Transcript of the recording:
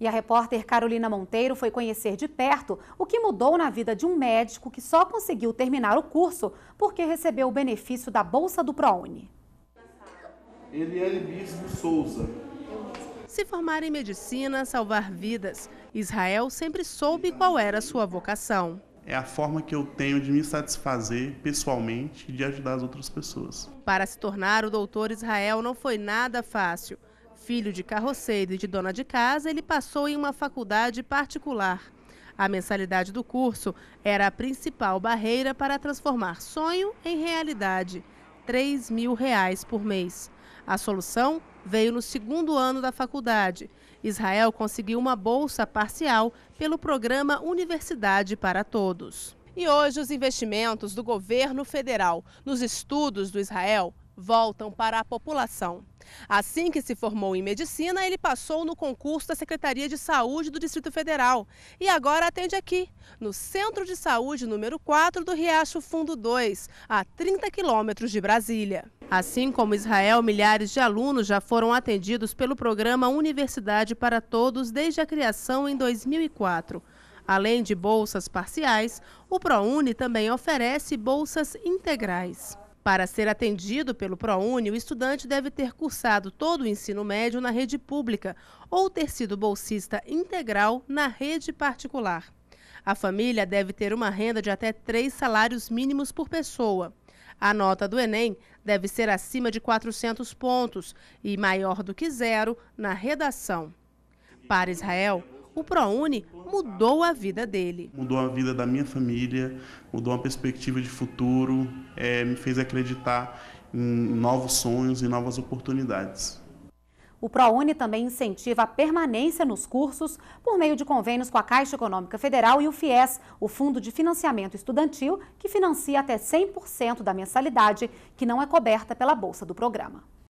E a repórter Carolina Monteiro foi conhecer de perto o que mudou na vida de um médico que só conseguiu terminar o curso porque recebeu o benefício da Bolsa do ProUni. Eliane é Bispo Souza. Se formar em medicina, salvar vidas. Israel sempre soube qual era sua vocação. É a forma que eu tenho de me satisfazer pessoalmente e de ajudar as outras pessoas. Para se tornar o doutor Israel não foi nada fácil. Filho de carroceiro e de dona de casa, ele passou em uma faculdade particular. A mensalidade do curso era a principal barreira para transformar sonho em realidade. 3 mil reais por mês. A solução veio no segundo ano da faculdade. Israel conseguiu uma bolsa parcial pelo programa Universidade para Todos. E hoje os investimentos do governo federal nos estudos do Israel voltam para a população. Assim que se formou em medicina, ele passou no concurso da Secretaria de Saúde do Distrito Federal e agora atende aqui, no Centro de Saúde número 4 do Riacho Fundo 2, a 30 quilômetros de Brasília. Assim como Israel, milhares de alunos já foram atendidos pelo programa Universidade para Todos desde a criação em 2004. Além de bolsas parciais, o ProUni também oferece bolsas integrais. Para ser atendido pelo ProUni, o estudante deve ter cursado todo o ensino médio na rede pública ou ter sido bolsista integral na rede particular. A família deve ter uma renda de até três salários mínimos por pessoa. A nota do Enem deve ser acima de 400 pontos e maior do que zero na redação. Para Israel, o ProUni mudou a vida dele. Mudou a vida da minha família, mudou uma perspectiva de futuro, é, me fez acreditar em novos sonhos e novas oportunidades. O ProUni também incentiva a permanência nos cursos por meio de convênios com a Caixa Econômica Federal e o FIES, o Fundo de Financiamento Estudantil, que financia até 100% da mensalidade, que não é coberta pela bolsa do programa.